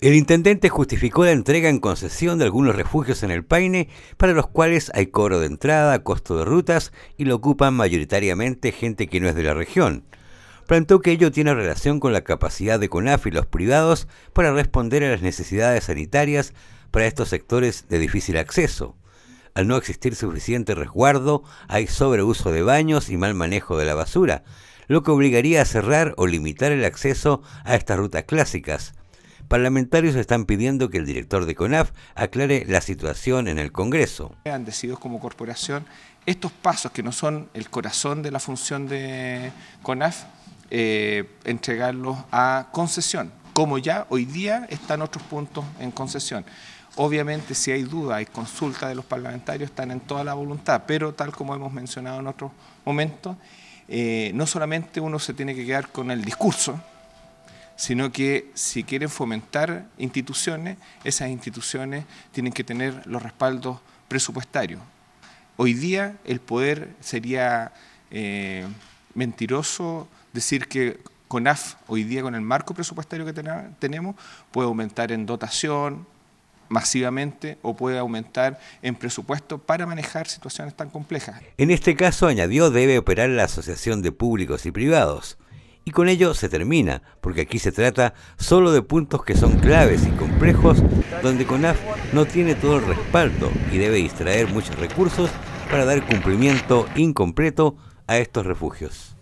El intendente justificó la entrega en concesión de algunos refugios en el Paine, para los cuales hay cobro de entrada, costo de rutas y lo ocupan mayoritariamente gente que no es de la región. Plantó que ello tiene relación con la capacidad de CONAF y los privados para responder a las necesidades sanitarias para estos sectores de difícil acceso. Al no existir suficiente resguardo, hay sobreuso de baños y mal manejo de la basura, lo que obligaría a cerrar o limitar el acceso a estas rutas clásicas. Parlamentarios están pidiendo que el director de CONAF aclare la situación en el Congreso. Han decidido como corporación estos pasos que no son el corazón de la función de CONAF, eh, entregarlos a concesión, como ya hoy día están otros puntos en concesión. Obviamente si hay duda, hay consulta de los parlamentarios, están en toda la voluntad, pero tal como hemos mencionado en otros momentos, eh, no solamente uno se tiene que quedar con el discurso, sino que si quieren fomentar instituciones, esas instituciones tienen que tener los respaldos presupuestarios. Hoy día el poder sería eh, mentiroso decir que CONAF, hoy día con el marco presupuestario que tenemos, puede aumentar en dotación masivamente o puede aumentar en presupuesto para manejar situaciones tan complejas. En este caso, añadió, debe operar la Asociación de Públicos y Privados y con ello se termina, porque aquí se trata solo de puntos que son claves y complejos, donde CONAF no tiene todo el respaldo y debe distraer muchos recursos para dar cumplimiento incompleto a estos refugios.